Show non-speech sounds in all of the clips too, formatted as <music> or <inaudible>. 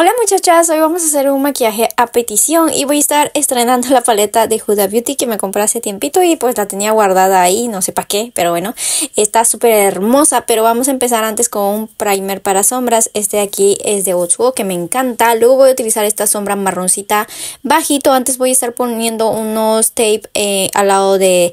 Hola muchachas, hoy vamos a hacer un maquillaje a petición y voy a estar estrenando la paleta de Huda Beauty que me compré hace tiempito y pues la tenía guardada ahí, no sé para qué, pero bueno, está súper hermosa, pero vamos a empezar antes con un primer para sombras, este de aquí es de Otsuo que me encanta, luego voy a utilizar esta sombra marroncita bajito, antes voy a estar poniendo unos tape eh, al lado de,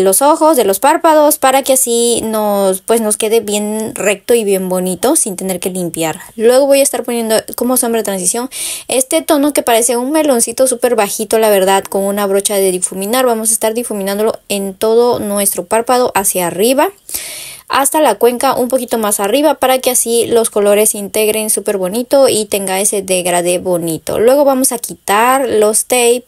los ojos, de los párpados, para que así nos, pues nos quede bien recto y bien bonito sin tener que limpiar, luego voy a estar poniendo como sombra de transición. Este tono que parece un meloncito súper bajito, la verdad, con una brocha de difuminar. Vamos a estar difuminándolo en todo nuestro párpado hacia arriba hasta la cuenca un poquito más arriba para que así los colores se integren súper bonito y tenga ese degradé bonito. Luego vamos a quitar los tape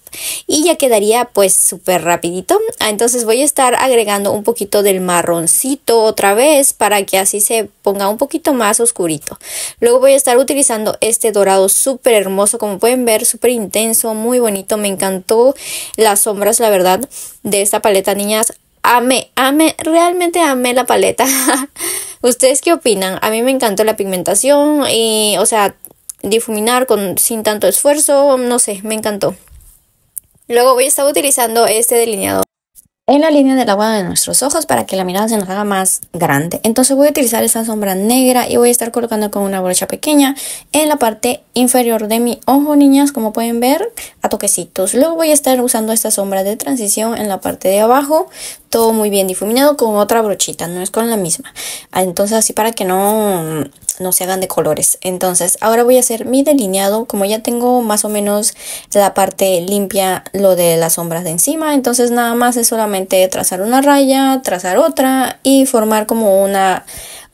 y ya quedaría pues súper rapidito. Ah, entonces voy a estar agregando un poquito del marroncito otra vez para que así se ponga un poquito más oscurito. Luego voy a estar utilizando este dorado súper hermoso como pueden ver, súper intenso, muy bonito. Me encantó las sombras la verdad de esta paleta niñas amé, ame realmente amé la paleta. <laughs> ¿Ustedes qué opinan? A mí me encantó la pigmentación y, o sea, difuminar con, sin tanto esfuerzo, no sé, me encantó. Luego voy a estar utilizando este delineador en la línea del agua de nuestros ojos para que la mirada se nos haga más grande. Entonces voy a utilizar esta sombra negra y voy a estar colocando con una brocha pequeña en la parte inferior de mi ojo, niñas, como pueden ver, a toquecitos. Luego voy a estar usando esta sombra de transición en la parte de abajo, todo muy bien difuminado con otra brochita, no es con la misma. Ah, entonces así para que no no se hagan de colores. Entonces, ahora voy a hacer mi delineado. Como ya tengo más o menos la parte limpia, lo de las sombras de encima. Entonces, nada más es solamente trazar una raya, trazar otra y formar como una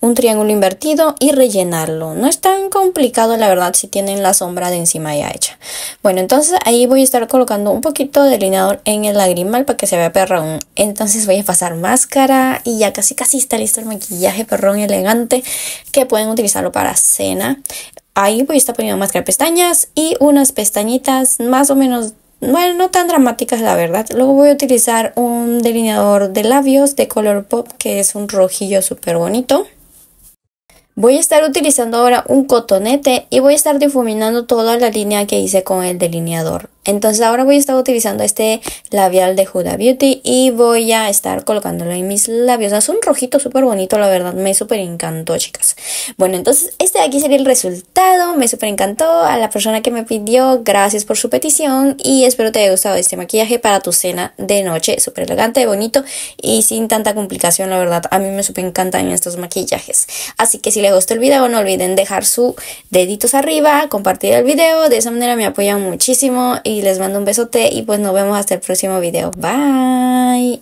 un triángulo invertido y rellenarlo. No es tan complicado la verdad si tienen la sombra de encima ya hecha. Bueno, entonces ahí voy a estar colocando un poquito de delineador en el lagrimal para que se vea perrón. Entonces voy a pasar máscara y ya casi casi está listo el maquillaje perrón elegante que pueden utilizarlo para cena. Ahí voy a estar poniendo máscara de pestañas y unas pestañitas más o menos bueno, no tan dramáticas la verdad. Luego voy a utilizar un delineador de labios de color pop que es un rojillo súper bonito. Voy a estar utilizando ahora un cotonete y voy a estar difuminando toda la línea que hice con el delineador. Entonces ahora voy a estar utilizando este labial de Huda Beauty y voy a estar colocándolo en mis labios. Es un rojito súper bonito, la verdad me súper encantó chicas. Bueno, entonces este de aquí sería el resultado, me súper encantó a la persona que me pidió, gracias por su petición y espero te haya gustado este maquillaje para tu cena de noche. Súper elegante, bonito y sin tanta complicación, la verdad. A mí me súper encantan estos maquillajes. Así que si les gustó el video no olviden dejar su deditos arriba, compartir el video, de esa manera me apoyan muchísimo y les mando un besote y pues nos vemos hasta el próximo video. Bye.